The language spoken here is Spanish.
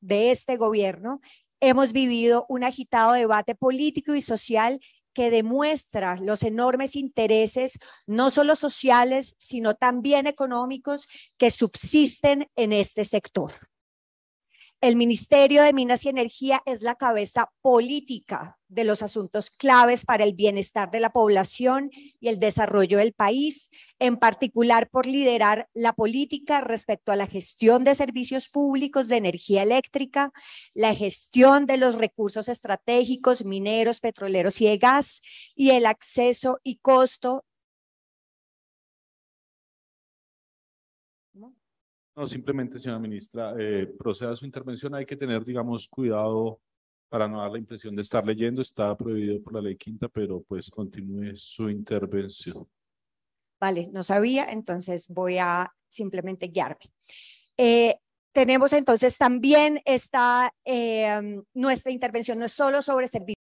de este gobierno, hemos vivido un agitado debate político y social que demuestra los enormes intereses, no solo sociales, sino también económicos, que subsisten en este sector el Ministerio de Minas y Energía es la cabeza política de los asuntos claves para el bienestar de la población y el desarrollo del país, en particular por liderar la política respecto a la gestión de servicios públicos de energía eléctrica, la gestión de los recursos estratégicos mineros, petroleros y de gas y el acceso y costo no, simplemente, señora ministra, eh, proceda a su intervención. Hay que tener, digamos, cuidado para no dar la impresión de estar leyendo. Está prohibido por la ley quinta, pero pues continúe su intervención. Vale, no sabía, entonces voy a simplemente guiarme. Eh, tenemos entonces también esta, eh, nuestra intervención no es solo sobre servicios.